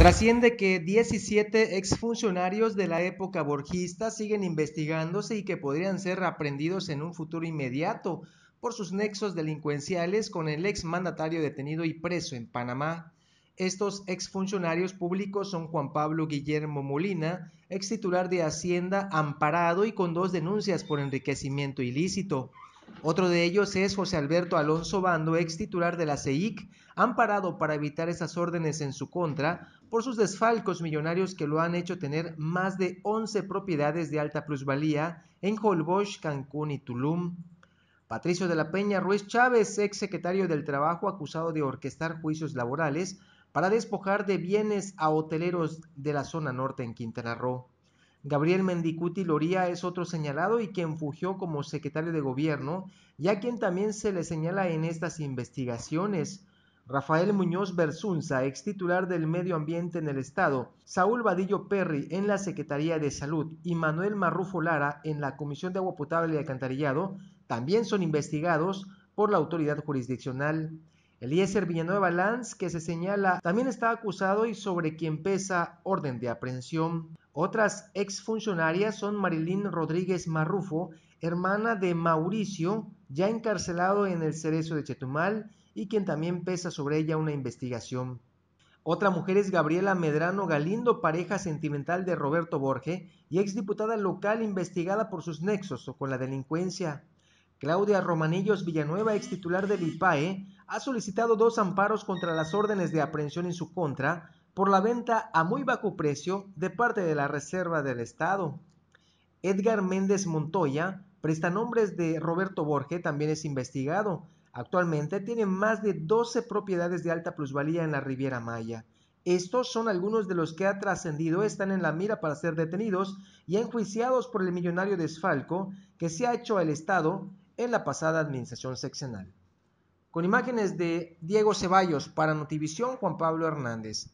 Trasciende que 17 exfuncionarios de la época borgista siguen investigándose y que podrían ser aprendidos en un futuro inmediato por sus nexos delincuenciales con el exmandatario detenido y preso en Panamá. Estos exfuncionarios públicos son Juan Pablo Guillermo Molina, ex titular de Hacienda amparado y con dos denuncias por enriquecimiento ilícito. Otro de ellos es José Alberto Alonso Bando, ex titular de la CEIC, amparado para evitar esas órdenes en su contra por sus desfalcos millonarios que lo han hecho tener más de 11 propiedades de alta plusvalía en Holbox, Cancún y Tulum. Patricio de la Peña Ruiz Chávez, ex secretario del Trabajo, acusado de orquestar juicios laborales para despojar de bienes a hoteleros de la zona norte en Quintana Roo. Gabriel Mendicuti Loría es otro señalado y quien fugió como secretario de gobierno ya quien también se le señala en estas investigaciones. Rafael Muñoz Bersunza, ex titular del Medio Ambiente en el Estado, Saúl Vadillo Perry en la Secretaría de Salud y Manuel Marrufo Lara en la Comisión de Agua Potable y Alcantarillado, también son investigados por la autoridad jurisdiccional. Eliezer Villanueva Lanz, que se señala también está acusado y sobre quien pesa orden de aprehensión. Otras exfuncionarias son Marilín Rodríguez Marrufo, hermana de Mauricio, ya encarcelado en el cerezo de Chetumal, y quien también pesa sobre ella una investigación. Otra mujer es Gabriela Medrano Galindo, pareja sentimental de Roberto Borge y exdiputada local investigada por sus nexos o con la delincuencia. Claudia Romanillos Villanueva, ex titular del IPAE, ha solicitado dos amparos contra las órdenes de aprehensión en su contra por la venta a muy bajo precio de parte de la Reserva del Estado. Edgar Méndez Montoya, prestanombres de Roberto Borge, también es investigado. Actualmente tiene más de 12 propiedades de alta plusvalía en la Riviera Maya. Estos son algunos de los que ha trascendido, están en la mira para ser detenidos y enjuiciados por el millonario desfalco que se ha hecho al Estado en la pasada administración seccional. Con imágenes de Diego Ceballos para Notivisión, Juan Pablo Hernández.